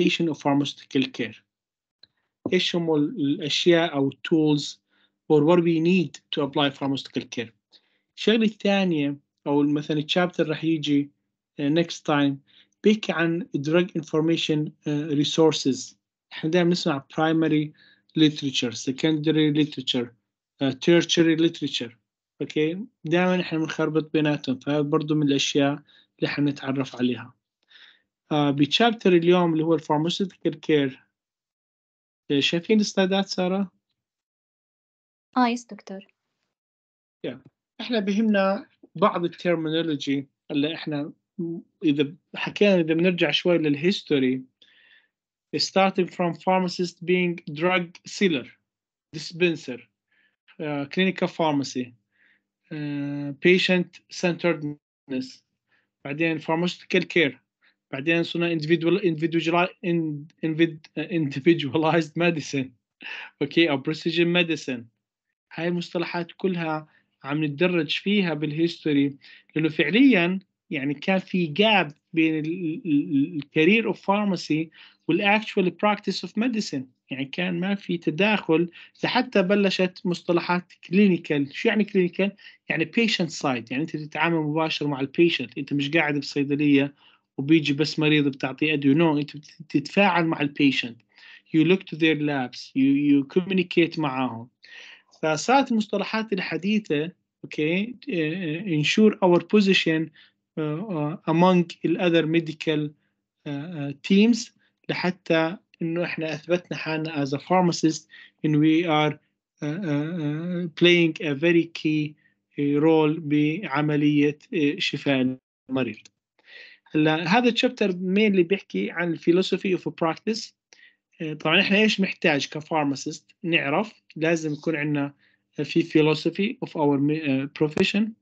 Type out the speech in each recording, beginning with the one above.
Education of pharmaceutical care ايش هم الاشياء او التولز for what we need to apply pharmaceutical care الشغله الثانيه او مثلا الشابتر راح يجي next time بيحكي عن drug information resources احنا دائما نسمع primary literature secondary literature uh, tertiary literature اوكي okay. دائما احنا بنخربط بيناتهم فهذا برضو من الاشياء اللي حنتعرف عليها آه، بتشابتر اليوم اللي هو الفارماسيوتيكال آه، كير شايفين السلايدات ساره؟ اه يس دكتور yeah. احنا بهمنا بعض الترمينولوجي اللي احنا اذا حكينا اذا بنرجع شوي للهيستوري starting from pharmacist being drug seller dispenser uh, clinical pharmacy uh, patient centeredness بعدين pharmaceutical care بعدين صرنا uh, individualized medicine اوكي او precision medicine هاي المصطلحات كلها عم نتدرج فيها بالهيستوري لانه فعليا يعني كان في جاب بين الكارير اوف فارماسي والاكشوال براكتس اوف ميديسن يعني كان ما في تداخل لحتى بلشت مصطلحات كلينيكال شو يعني كلينيكال يعني بيشنت سايد يعني انت تتعامل مباشر مع البيشنت انت مش قاعد بصيدليه وبيجي بس مريض بتعطيه ادويه نو انت بتتفاعل مع البيشنت يو لوك تو ذير لابس يو يو كوميونيكيت معاهم فصارت المصطلحات الحديثه اوكي انشور اور بوزيشن among الاذر ميديكال تيمز لحتى انه احنا اثبتنا حالنا as a pharmacist and we are uh, uh, playing a very key role بعمليه شفاء المريض هلا هذا الشابتر مين اللي بيحكي عن الفيلوسوفي اوف براكتس طبعا احنا ايش محتاج كفارماسيست نعرف لازم يكون عندنا في فيلوسوفي اوف اور بروفيشن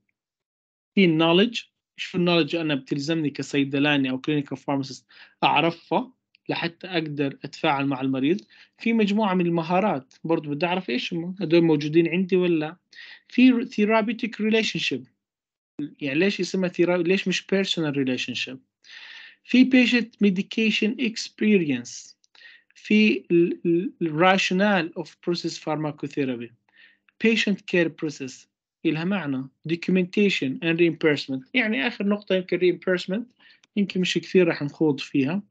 في النولج شو النولج انا بتلزمني كصيدلاني او كلينيكال فارماسيست اعرفها لحتى اقدر اتفاعل مع المريض في مجموعه من المهارات برضه بدي اعرف ايش هم هدول موجودين عندي ولا في ثيرابيوتيك ريليشن شيب يعني ليش اسمها ثيرابي ليش مش بيرسونال ريليشن شيب في بيشنت ميديكيشن اكسبيرينس في الراشونال اوف بروسيس فارماكوثيرابي بيشنت كير بروسيس إلها معنى documentation and reimbursement يعني آخر نقطة يمكن reimbursement يمكن مش كثير راح نخوض فيها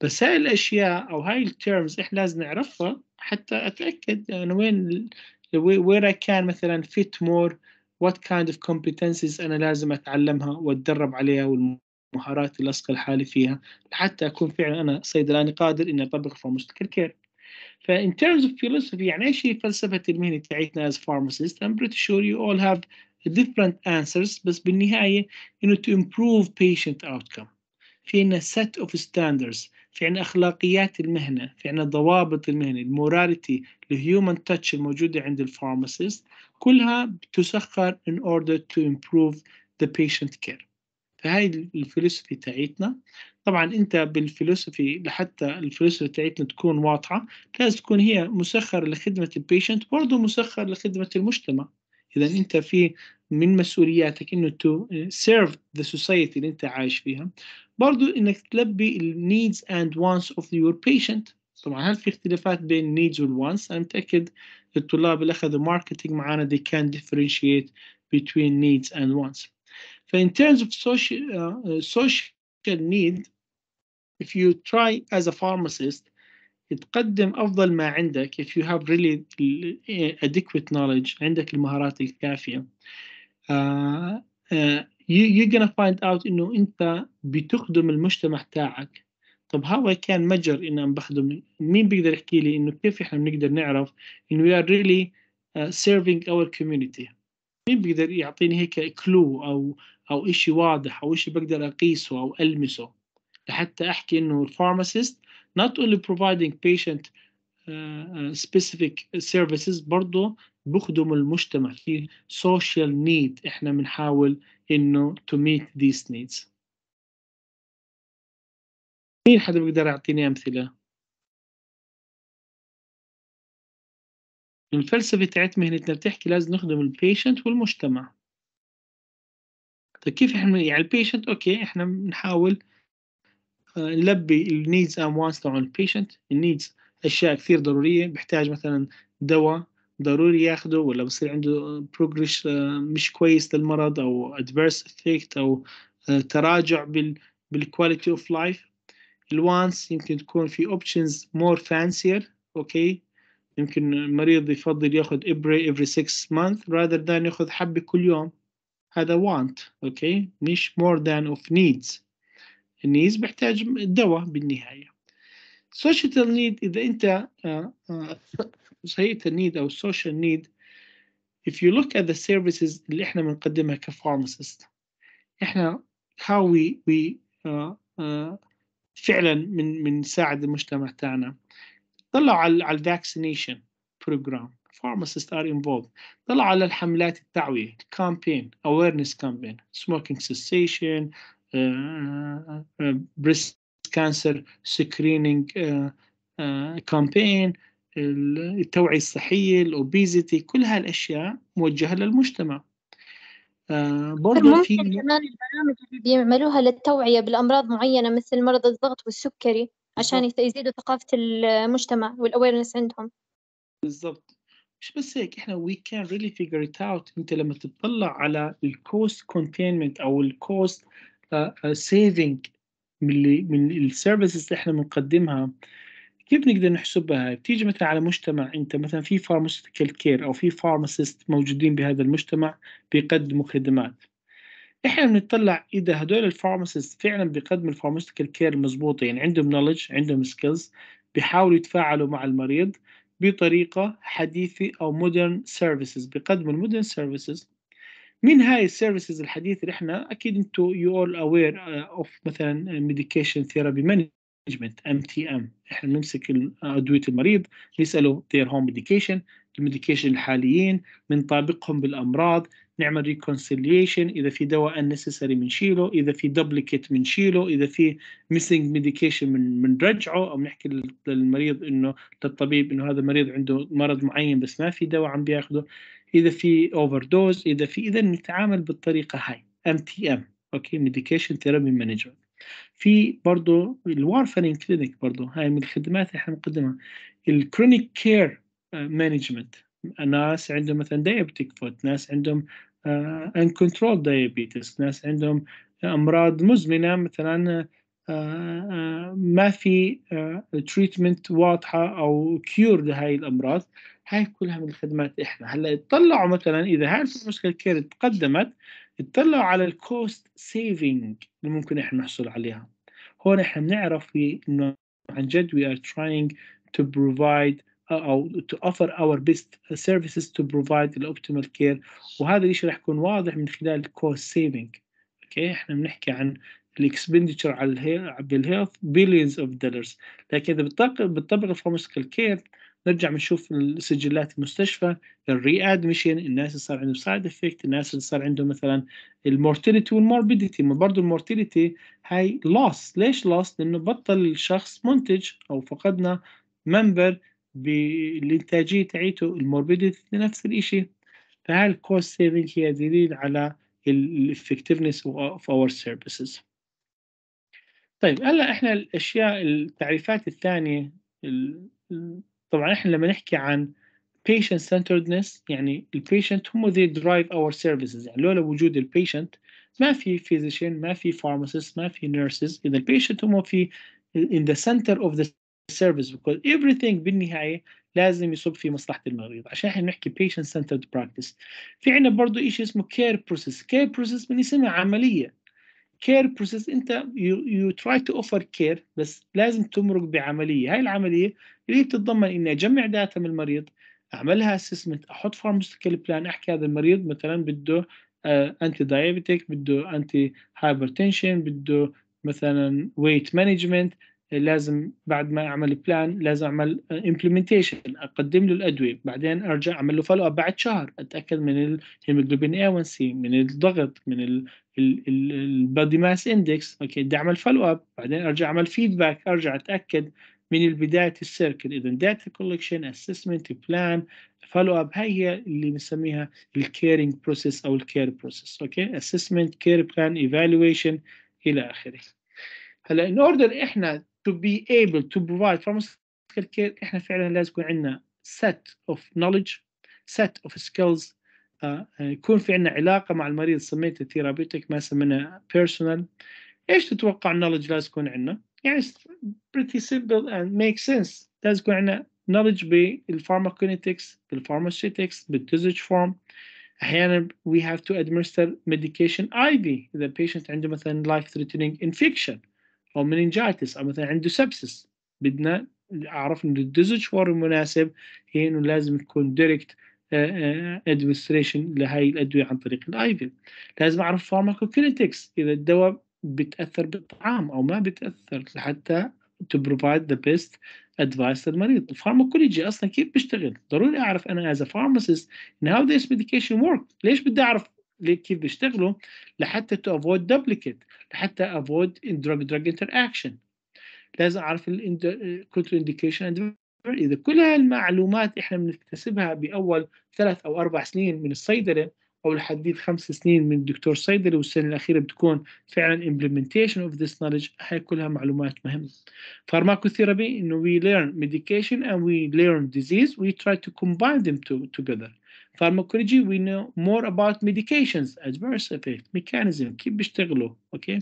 بس هاي الأشياء أو هاي التيرمز إحنا لازم نعرفها حتى أتأكد أنا يعني وين وين can مثلا fit more what kind of competencies انا لازم اتعلمها واتدرب عليها والمهارات اللي اسقل حالي فيها لحتى اكون فعلا انا صيدلاني قادر اني اطبق في مستقل كير in terms of philosophy يعني ايش هي فلسفه المهنه تاعتنا as pharmacist I'm pretty sure you all have different answers بس بالنهايه انه to improve patient outcome في عندنا set of standards في عندنا اخلاقيات المهنه في عندنا ضوابط المهنه الموراليتي الهيومن تاتش الموجوده عند الفارماسيست كلها تسخر in order to improve the patient care فهاي الفلسفة تاعتنا طبعا انت بالفلسفي لحتى الفلسفة تاعتنا تكون واضحة لازم تكون هي مسخرة لخدمة البيشنت برضه مسخرة لخدمة المجتمع اذا انت في من مسؤولياتك انه to serve the society اللي انت عايش فيها برضو انك تلبي needs and wants of your patient So طبعا هل في اختلافات بين needs and wants انا متاكد الطلاب اللي the marketing معانا they can differentiate between needs and wants So in terms of social, social need if you try as a pharmacist تقدم افضل ما عندك if you have really adequate knowledge عندك المهارات الكافيه uh, uh, you're gonna find out انه انت بتخدم المجتمع تاعك طب هاو كان مجر ان أنا بخدم مين بيقدر يحكي لي انه كيف احنا بنقدر نعرف انه we are really uh, serving our community مين بيقدر يعطيني هيك كلو او او اشي واضح او اشي بقدر اقيسه او المسه لحتى احكي انه pharmacist not only providing patient uh, uh specific services برضه بخدم المجتمع في social need احنا بنحاول انه to meet these needs مين حدا بيقدر يعطيني امثله الفلسفه تاعت مهنتنا بتحكي لازم نخدم البيشنت والمجتمع طيب كيف احنا يعني البيشنت اوكي احنا بنحاول آه، نلبي النيدز ام وانس تبع البيشنت النيدز اشياء كثير ضروريه بحتاج مثلا دواء ضروري ياخده ولا بصير عنده بروجريش آه، مش كويس للمرض او ادفيرس افكت او آه، تراجع بال بالكواليتي اوف لايف الوانس يمكن تكون في اوبشنز مور فانسير اوكي يمكن المريض يفضل ياخذ ابري افري 6 مانث rather than ياخذ حبه كل يوم هذا want اوكي مش more than of needs النيز بيحتاج الدواء بالنهايه social need اذا انت آه، societal need or social need if you look at the services اللي احنا بنقدمها كفارماسيست احنا how we we uh, uh, فعلا من من نساعد المجتمع تاعنا طلعوا على على pharmacists are involved طلع على الحملات التعوية campaign awareness campaign smoking cessation uh, uh, breast cancer screening uh, campaign التوعية الصحية الأوبيزيتي كل هالأشياء موجهة للمجتمع آه، برضه في كمان البرامج اللي بيعملوها للتوعية بالأمراض معينة مثل مرض الضغط والسكري عشان يزيدوا ثقافة المجتمع والأويرنس عندهم بالضبط مش بس هيك احنا we can really figure it out انت لما تطلع على الكوست containment او الكوست سيفنج آه، آه، من اللي من السيرفيسز اللي احنا بنقدمها كيف نقدر نحسبها بتيجي مثلا على مجتمع انت مثلا في فارماسيتيكال كير او في فارماسيست موجودين بهذا المجتمع بيقدموا خدمات احنا بنطلع اذا هدول الفارماسيست فعلا بيقدموا الفارماسيتيكال كير المضبوطه يعني عندهم نولج عندهم سكيلز بيحاولوا يتفاعلوا مع المريض بطريقة حديثة او مودرن سيرفيسز بيقدموا المودرن سيرفيسز من هاي السيرفيسز الحديثه اللي احنا اكيد انتم يو اول اوير اوف مثلا ميديكيشن ثيرابي مانجمنت مانجمنت ام تي ام احنا بنمسك ادويه المريض نساله their home medication الميديكيشن الحاليين بنطابقهم بالامراض نعمل ريكونسيليشن اذا في دواء انسيسري بنشيله اذا في دوبليكيت بنشيله اذا في ميسنج ميديكيشن بنرجعه او بنحكي للمريض انه للطبيب انه هذا المريض عنده مرض معين بس ما في دواء عم بياخده اذا في اوفر دوز اذا في اذا نتعامل بالطريقه هاي ام تي ام اوكي ميديكيشن ثيرابي مانجمنت في برضه الوارفرين كلينيك برضه هاي من الخدمات اللي احنا بنقدمها الكرونيك كير مانجمنت ناس عندهم مثلا دايابتيك فوت ناس عندهم كنترول آه، دايابيتس ناس عندهم امراض مزمنه مثلا آه، آه، آه، ما في تريتمنت آه، واضحه او كيور لهي الامراض هاي كلها من الخدمات احنا هلا اطلعوا مثلا اذا هاي المشكله كير تقدمت اطلعوا على الكوست سيفنج اللي ممكن احنا نحصل عليها هون احنا بنعرف انه عن جد وي ار تراينج تو بروفايد او تو اوفر اور بيست سيرفيسز تو بروفايد الاوبتيمال كير وهذا الشيء راح يكون واضح من خلال الكوست سيفنج اوكي احنا بنحكي عن الاكسبندتشر على بالهيلث بليونز اوف دولارز لكن اذا بتطبق الفارماسيكال كير نرجع بنشوف السجلات المستشفى الري ادمشن الناس اللي صار عندهم سايد افكت الناس اللي صار عندهم مثلا المورتيليتي والموربيديتي ما برضه المورتيليتي هاي لوس ليش لوس لانه بطل الشخص منتج او فقدنا منبر بالانتاجيه تاعيته الموربيديتي نفس الشيء فهاي الكوست سيفنج هي دليل على الافكتفنس اوف اور سيرفيسز طيب هلا احنا الاشياء التعريفات الثانيه طبعا احنا لما نحكي عن patient centeredness يعني البيشنت هم they drive our services يعني لولا وجود البيشنت ما في physician ما في pharmacist ما في nurses اذا البيشنت هم في in the center of the service because everything بالنهايه لازم يصب في مصلحه المريض عشان احنا نحكي patient centered practice في عندنا برضه شيء اسمه care process care process من اسمها عمليه كير بروسيس انت يو, تراي تو اوفر كير بس لازم تمرق بعمليه هاي العمليه اللي بتتضمن اني اجمع داتا من المريض اعمل لها اسسمنت احط فارماسيوتيكال بلان احكي هذا المريض مثلا بده انتي آه، دايابيتيك بده انتي هايبرتنشن بده مثلا ويت مانجمنت لازم بعد ما اعمل بلان لازم اعمل امبلمنتيشن اقدم له الادويه بعدين ارجع اعمل له فولو اب بعد شهر اتاكد من الهيموجلوبين اي 1 سي من الضغط من البادي ماس اندكس اوكي بدي اعمل فولو اب بعدين ارجع اعمل فيدباك ارجع اتاكد من البداية السيركل اذا داتا كولكشن اسسمنت بلان فولو اب هاي هي اللي بنسميها الكيرنج بروسيس او الكير بروسيس اوكي اسسمنت كير بلان ايفالويشن الى اخره هلا ان اوردر احنا to be able to provide pharmaceutical care, احنا فعلا لازم set of knowledge, set of skills, uh, يكون في عندنا علاقة مع المريض سميتها it's ما سميناها personal. ايش تتوقع knowledge لازم يكون عندنا؟ يعني it's pretty simple and makes sense. لازم يكون عندنا knowledge بالpharmacokinetics, بالpharmaceutics, بالdosage form. أحيانا we have to administer medication IV the patient عنده مثلا life threatening infection. او منينجايتس او مثلا عنده سبسس بدنا اعرف انه الدوزج فور المناسب هي انه لازم تكون دايركت ادمنستريشن لهي الادويه عن طريق في لازم اعرف فارماكوكينيتكس اذا الدواء بتاثر بالطعام او ما بتاثر لحتى to provide the best advice للمريض الفارماكولوجي اصلا كيف بيشتغل ضروري اعرف انا از ا فارماسيست هاو ذيس this ورك ليش بدي اعرف ليه كيف بيشتغلوا لحتى to avoid duplicate لحتى avoid in drug drug interaction لازم اعرف ال indication and اذا كل هالمعلومات احنا بنكتسبها باول ثلاث او اربع سنين من الصيدله او لحديت خمس سنين من الدكتور صيدلي والسنه الاخيره بتكون فعلا implementation of this knowledge هاي كلها معلومات مهمه Pharmacotherapy انه we learn medication and we learn disease we try to combine them to, together pharmacology we know more about medications adverse effect mechanism كيف بيشتغلوا اوكي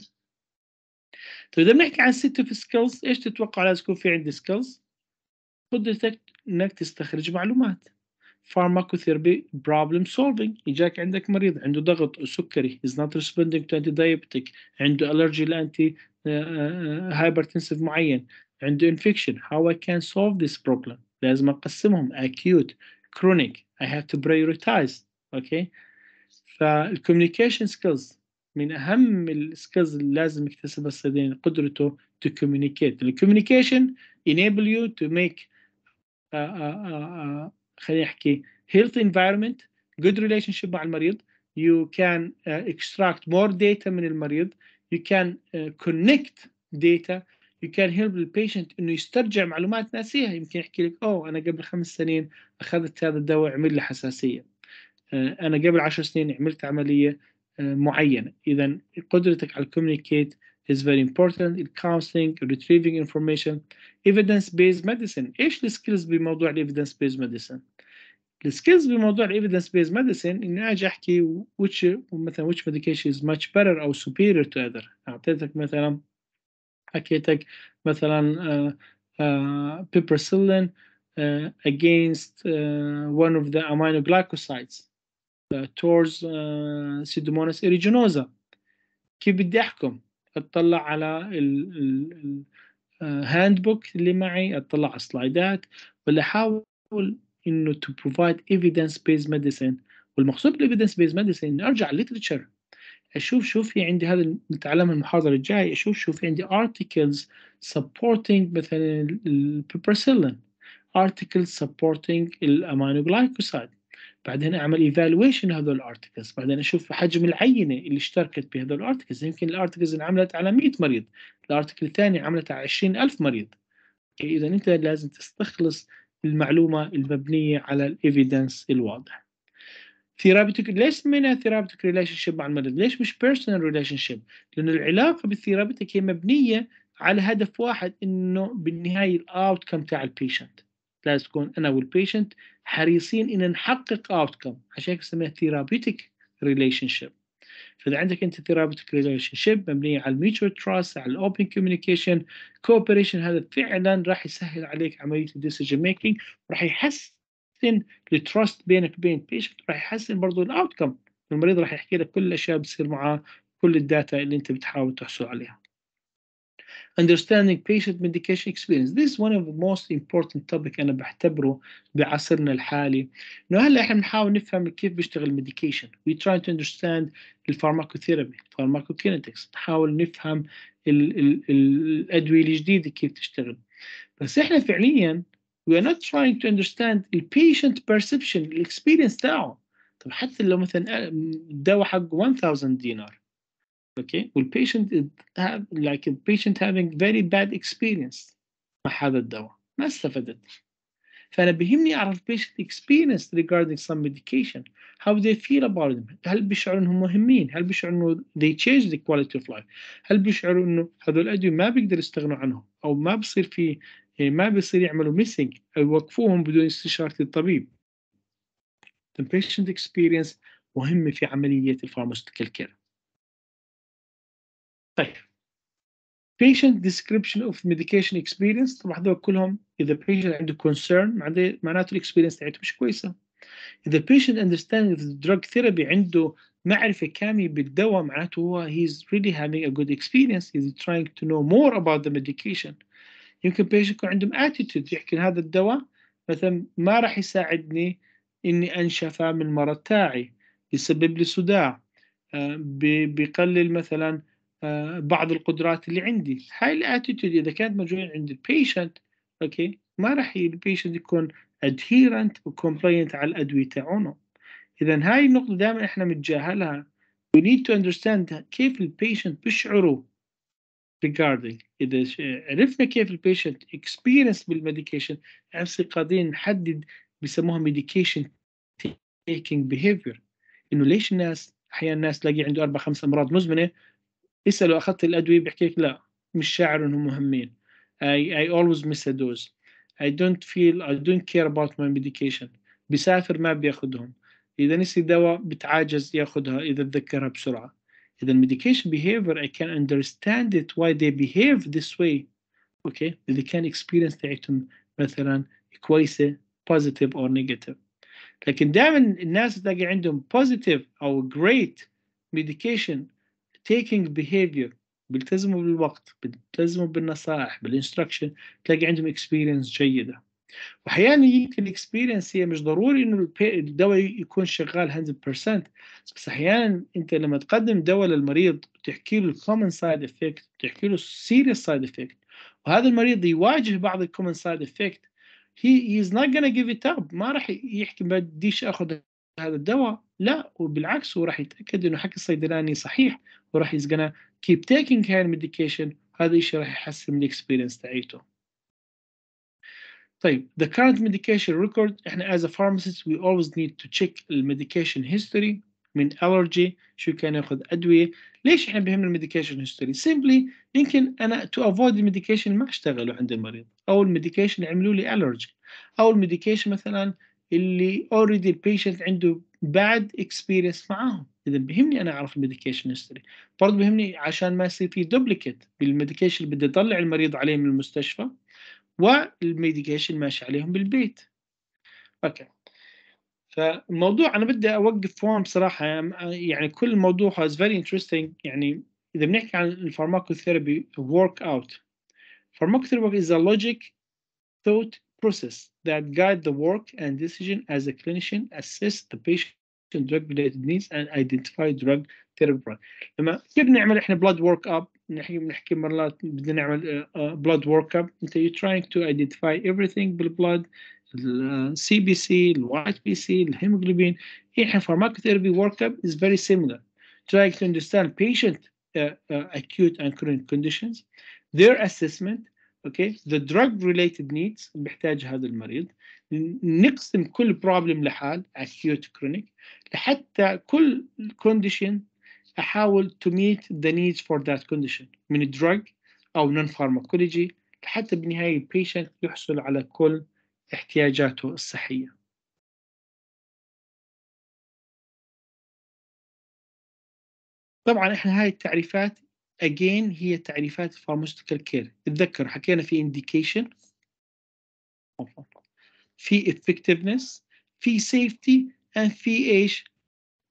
طيب اذا بنحكي عن set of skills ايش تتوقع لازم يكون في عندي skills قدرتك انك تستخرج معلومات pharmacotherapy problem solving اجاك عندك مريض عنده ضغط سكري is not responding to antidiabetic عنده allergy لانتي anti hypertensive معين عنده infection how I can solve this problem لازم اقسمهم acute chronic i have to prioritize اوكي communication skills. من اهم السكيلز اللي لازم يكتسبها الصيدليين قدرته to communicate communication enable you to make خلينا نحكي healthy environment good relationship مع المريض you can uh, extract more data من المريض you can uh, connect data you can help the patient انه يسترجع معلومات ناسيها يمكن يحكي لك اوه انا قبل خمس سنين اخذت هذا الدواء عمل لي حساسيه آه، انا قبل عشر سنين عملت عمليه آه، معينه اذا قدرتك على الكوميونيكيت is very important counseling retrieving information evidence based medicine ايش السكيلز بموضوع الايفيدنس based medicine السكيلز بموضوع الايفيدنس بيز medicine اني اجي احكي which مثلا which medication is much better او superior to other اعطيتك مثلا حكيتك مثلا بيبرسلين آه، آه، آه، against one of the aminoglycosides towards سيدومونس اريجينوزا كيف بدي احكم اطلع على الهاند بوك اللي معي اطلع على السلايدات ولا احاول انه to provide evidence based medicine والمقصود بالايفيدنس بيز ميديسين اني ارجع literature اشوف شو في عندي هذا نتعلم المحاضره الجاي اشوف شو في عندي articles supporting مثلا البيبرسيلين articles supporting الامينوجلايكوسايد بعدين اعمل evaluation هذول الارتكلز بعدين اشوف حجم العينه اللي اشتركت بهذول الارتكلز يمكن الارتكلز انعملت على 100 مريض الارتكل الثاني عملت على 20000 مريض اذا انت لازم تستخلص المعلومه المبنيه على الايفيدنس الواضح ثيرابيتك ليش سميناها ثيرابيتك ريليشن شيب مع المريض ليش مش بيرسونال ريليشن شيب لأن العلاقة بالثيرابيتك هي مبنية على هدف واحد انه بالنهايه الاوت كم تاع البيشنت لازم تكون انا والبيشنت حريصين ان نحقق اوت كم عشان هيك نسميها ثيرابيتك ريليشن شيب فاذا عندك انت ثيرابيتك ريليشن شيب مبنيه على الميوتشوال تراست على الاوبن كوميونيكيشن كوبريشن هذا فعلا راح يسهل عليك عمليه الديسيجن ميكينج وراح يحسن يحسن التراست بينك وبين البيشنت راح يحسن برضه الاوت المريض راح يحكي لك كل الاشياء بتصير معاه كل الداتا اللي انت بتحاول تحصل عليها understanding patient medication experience this is one of the most important topic انا بعتبره بعصرنا الحالي انه هلا احنا بنحاول نفهم كيف بيشتغل المديكيشن. we try to understand the pharmacotherapy, pharmacokinetics نحاول نفهم ال ال ال الادويه الجديده كيف تشتغل بس احنا فعليا we are not trying to understand the patient perception the experience تاعه طب حتى لو مثلا الدواء حق 1000 دينار اوكي والبيشنت a patient having very bad experience مع هذا الدواء ما استفدت فانا بهمني اعرف patient experience regarding some medication how they feel about them هل بيشعروا انهم مهمين هل بيشعروا انه they change the quality of life هل بيشعروا انه هذول الادويه ما بيقدر يستغنوا عنهم او ما بصير في يعني ما بيصير يعملوا ميسنج او يوقفوهم بدون استشاره الطبيب The patient experience مهمه في عمليه pharmaceutical كير طيب patient description of medication experience طبعا هذول كلهم اذا patient عنده concern معناته الاكسبيرينس تاعته مش كويسه اذا patient understanding the drug therapy عنده معرفه كامله بالدواء معناته هو he's really having a good experience he's trying to know more about the medication يمكن بيش يكون عندهم اتيتيود يحكي هذا الدواء مثلا ما راح يساعدني اني انشف من المرض تاعي بيسبب لي صداع آه، بقلل مثلا آه، بعض القدرات اللي عندي هاي الاتيتيود اذا كانت موجوده عند البيشنت اوكي ما راح البيشنت يكون ادهيرنت وكومبلاينت على الادويه تاعونه اذا هاي النقطه دائما احنا بنتجاهلها وي نيد تو اندرستاند كيف البيشنت بيشعروا regarding اذا عرفنا كيف البيشنت اكسبيرينس بالميديكيشن هسه قادرين نحدد بيسموها ميديكيشن تيكينج بيهيفير انه ليش الناس احيانا الناس تلاقي عنده اربع خمس امراض مزمنه اساله اخذت الادويه بيحكي لك لا مش شاعر انهم مهمين I, I always miss a dose I don't feel I don't care about my medication بسافر ما بياخذهم اذا نسي دواء بتعاجز ياخذها اذا تذكرها بسرعه the medication behavior, I can understand it why they behave this way. Okay, they can experience the reaction مثلا كويسة positive or negative. لكن دائما الناس تلاقي عندهم positive أو great medication taking behavior بيلتزموا بالوقت بيلتزموا بالنصائح بالانستراكشن تلاقي عندهم experience جيدة. واحيانا يمكن الاكسبيرينس هي مش ضروري انه الدواء يكون شغال 100% بس احيانا انت لما تقدم دواء للمريض وتحكي له الكومن سايد افكت تحكي له السيريس سايد افكت وهذا المريض يواجه بعض الكومن سايد افكت هي از نوت gonna جيف ات اب ما راح يحكي ما بديش اخذ هذا الدواء لا وبالعكس هو راح يتاكد انه حكي الصيدلاني صحيح وراح از gonna keep taking care medication هذا الشيء راح يحسن الاكسبيرينس تاعيته طيب the current medication record احنا as a pharmacist we always need to check medication history من allergy شو كان ياخذ ادويه ليش احنا بهمنا المديكيشن هيستوري simply يمكن انا to avoid المديكيشن ما اشتغلوا عند المريض او الميديكيشن عملوا لي allergy او المديكيشن مثلا اللي already البيشنت عنده باد اكسبيرينس معاهم اذا بهمني انا اعرف المديكيشن هيستوري برضه بهمني عشان ما يصير في دوبليكيت بالمديكيشن اللي بدي اطلع المريض عليه من المستشفى والميديكيشن ماشي عليهم بالبيت اوكي فالموضوع انا بدي اوقف هون بصراحه يعني كل الموضوع هاز فيري انترستينج يعني اذا بنحكي عن الفارماكوثيرابي ورك اوت فارماكوثيرابي از ا لوجيك thought process that guide the work and decision as a clinician assess the patient drug related needs and identify drug therapy plan لما كيف بنعمل احنا blood work up بنحكي مرات بدنا نعمل بلاد ورك اب everything بالبلاد السي بي سي الوايت بي سي الهيموجلوبين pharmacotherapy workup, is very similar trying to understand patient acute and chronic conditions their assessment okay the drug related needs بيحتاج هذا We نقسم كل problem لحال acute chronic لحتى كل condition احاول to meet the needs for that condition من drug او non pharmacology حتى بالنهايه البيشنت يحصل على كل احتياجاته الصحيه طبعا احنا هاي التعريفات again هي تعريفات pharmaceutical care اتذكر حكينا في indication في effectiveness في safety and في ايش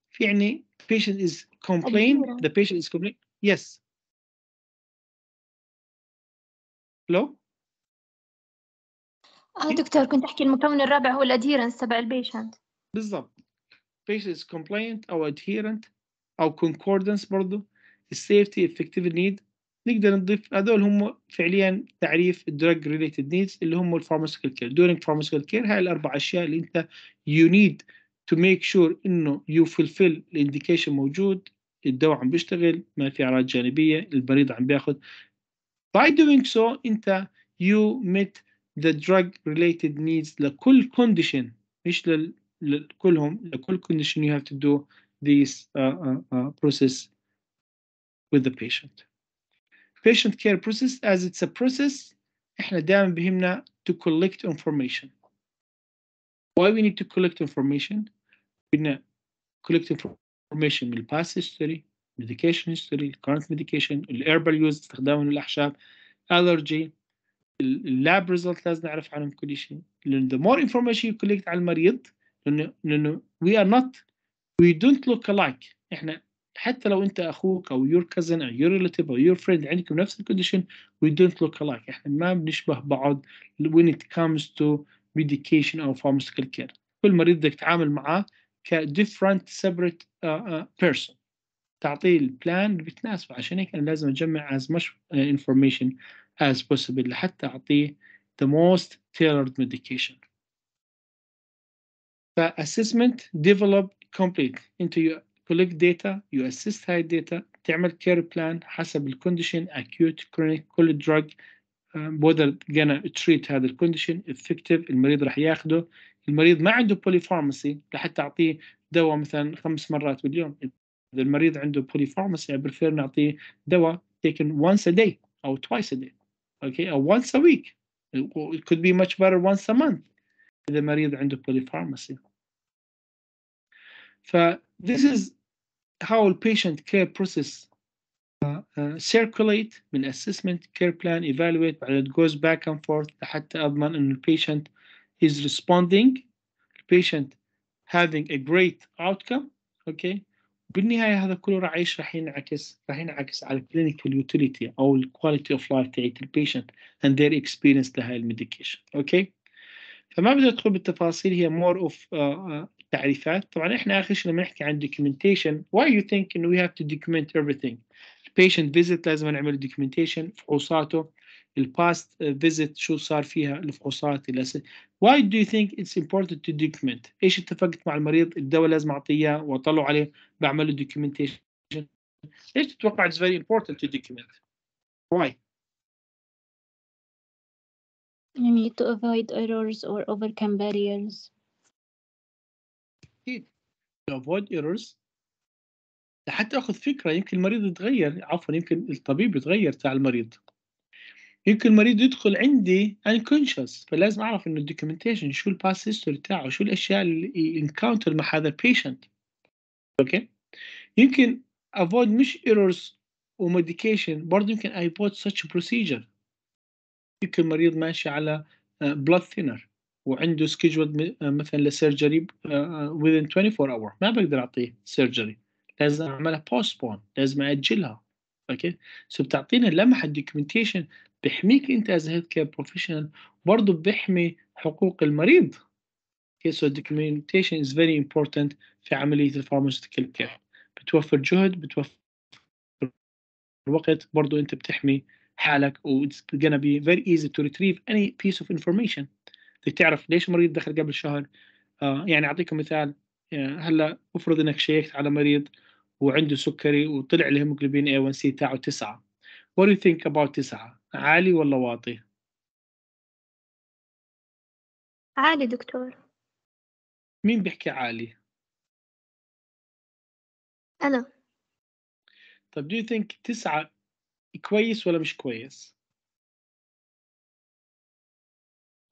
في يعني patient is complain the patient is complaining yes hello اه دكتور كنت احكي المكون الرابع هو الاديرنس تبع البيشنت بالضبط patient is complaint او adherent او concordance برضه safety effective need نقدر نضيف هذول هم فعليا تعريف drug related needs اللي هم pharmaceutical care during pharmaceutical care هاي الاربع اشياء اللي انت you need to make sure انه you fulfill indication, موجود الدواء عم بيشتغل ما في اعراض جانبيه البريد عم بياخذ by doing so انت you met the drug related needs لكل condition مش لل لكلهم لكل condition you have to do this uh, uh, uh, process with the patient. Patient care process as it's a process احنا دائما بهمنا to collect information. Why we need to collect information? بدنا collective information من past history medication history current medication herbal use استخدامهم للاحشاب allergy اللاب ريزلت لازم نعرف عنهم كل شيء لأن the more information you collect على المريض لأنه we are not we don't look alike احنا حتى لو انت اخوك او your cousin او your relative او your friend عندكم نفس الكونديشن we don't look alike احنا ما بنشبه بعض when it comes to medication او pharmaceutical care كل مريض بدك تتعامل معاه كديفرنت سيبريت بيرسون تعطيه البلان For بتناسبه عشان هيك انا لازم اجمع as much uh, information as possible لحتى اعطيه the most tailored medication فassessment develop complete into you collect data you assist هاي الداتا تعمل care plan حسب الكونديشن acute chronic كل drug um, whether gonna treat هذا الكونديشن effective المريض راح ياخده المريض ما عنده فارماسي لحتى اعطيه دواء مثلا خمس مرات باليوم اذا المريض عنده فارماسي بريفير نعطيه دواء taken once a day او twice a day اوكي او once a week it could be much better once a month اذا المريض عنده فارماسي ف this is how the patient care process uh, uh, circulate من assessment care plan evaluate بعدين it goes back and forth لحتى اضمن ان patient is responding, the patient having a great outcome, okay? بالنهاية هذا كله راح ايش راح ينعكس؟ راح ينعكس على clinical utility or quality of life to the patient and their experience لهي المديكيشن، اوكي؟ فما بدي ادخل بالتفاصيل هي more of uh, uh, تعريفات، طبعا احنا اخر شيء لما نحكي documentation why you thinking we have to document everything؟ patient visit لازم نعمل documentation فحوصاته الباست فيزيت شو صار فيها الفحوصات Why do you think it's important to document؟ ايش اتفقت مع المريض الدواء لازم اعطيه واطلعه عليه بعمل له documentation ليش تتوقع it's very important to document؟ Why؟ You need to avoid errors or overcome barriers أكيد to avoid errors لحتى اخذ فكره يمكن المريض يتغير عفوا يمكن الطبيب يتغير تاع المريض يمكن المريض يدخل عندي انكونشس فلازم اعرف انه الدوكيومنتيشن شو الباس هيستوري بتاعه شو الاشياء اللي ينكاونتر مع هذا البيشنت اوكي يمكن avoid مش errors وميديكيشن برضه يمكن I bought such procedure يمكن مريض ماشي على آه، blood thinner وعنده scheduled آه، مثلا لسيرجري آه، within 24 hour ما بقدر اعطيه سيرجري لازم اعملها postpone لازم اجلها اوكي سو بتعطينا لمحه documentation بيحميك انت از هيلث كير بروفيشنال برضه بيحمي حقوق المريض okay, so documentation is very important في عملية pharmaceutical كير بتوفر جهد بتوفر وقت برضه انت بتحمي حالك و it's gonna be very easy to retrieve any piece of information تعرف ليش مريض دخل قبل شهر uh, يعني اعطيكم مثال يعني هلا افرض انك شيكت على مريض وعنده سكري وطلع الهيموجلوبين A1C تاعه 9 what do you think about 9 عالي ولا واطي عالي دكتور مين بيحكي عالي أنا طب do you think تسعة كويس ولا مش كويس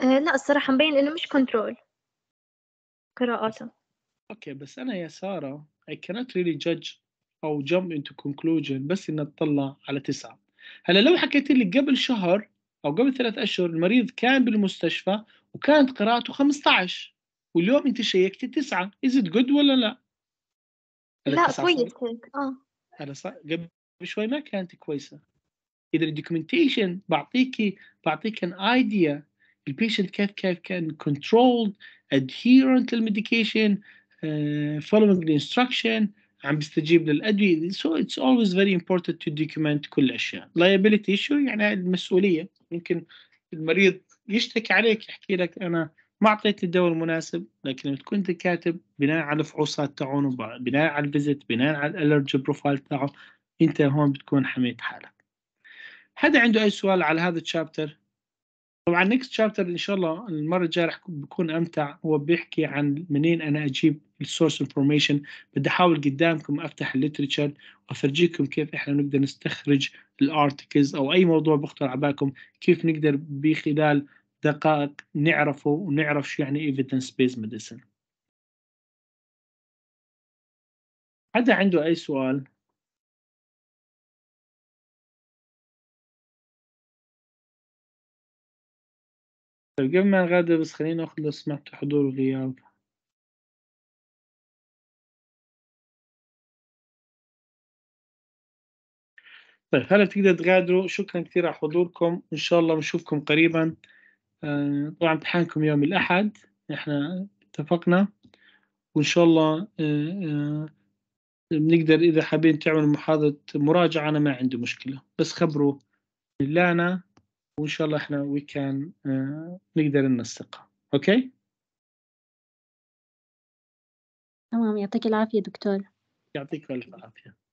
أه لا الصراحة مبين إنه مش كنترول قراءاته اوكي بس انا يا ساره I cannot really judge او jump into conclusion بس ان اطلع على تسعه هلا لو حكيت لك قبل شهر او قبل ثلاث اشهر المريض كان بالمستشفى وكانت قراءته 15 واليوم انت شيكت تسعه از ات جود ولا لا؟ لا كويس هيك اه هلا قبل شوي ما كانت كويسه اذا الدوكيومنتيشن بعطيكي بعطيك ان ايديا البيشنت كيف كيف كان كنترولد ادهيرنت للميديكيشن فولوينج الانستركشن عم بيستجيب للادويه so it's always very important to document كل الاشياء liability issue يعني المسؤوليه ممكن المريض يشتكي عليك يحكي لك انا ما اعطيت الدواء المناسب لكن لما تكون انت كاتب بناء على الفحوصات تاعونه بناء على الفيزيت بناء على الالرجي بروفايل تاعه انت هون بتكون حميت حالك حدا عنده اي سؤال على هذا الشابتر طبعا نيكست شابتر ان شاء الله المره الجايه راح بكون امتع هو بيحكي عن منين انا اجيب السورس انفورميشن بدي احاول قدامكم افتح الليترشر وافرجيكم كيف احنا نقدر نستخرج الارتكلز او اي موضوع بخطر على بالكم كيف نقدر بخلال دقائق نعرفه ونعرف شو يعني evidence based medicine حدا عنده اي سؤال طيب قبل ما نغادر بس خلينا لو سمحت حضور وغياب طيب هلا بتقدر تغادروا شكرا كثير على حضوركم ان شاء الله بنشوفكم قريبا آه، طبعا امتحانكم يوم الاحد احنا اتفقنا وان شاء الله آه، آه، بنقدر اذا حابين تعملوا محاضره مراجعه انا ما عندي مشكله بس خبروا لانا وان شاء الله احنا وي كان آه، نقدر ننسقها اوكي تمام يعطيك العافيه دكتور يعطيك الف عافيه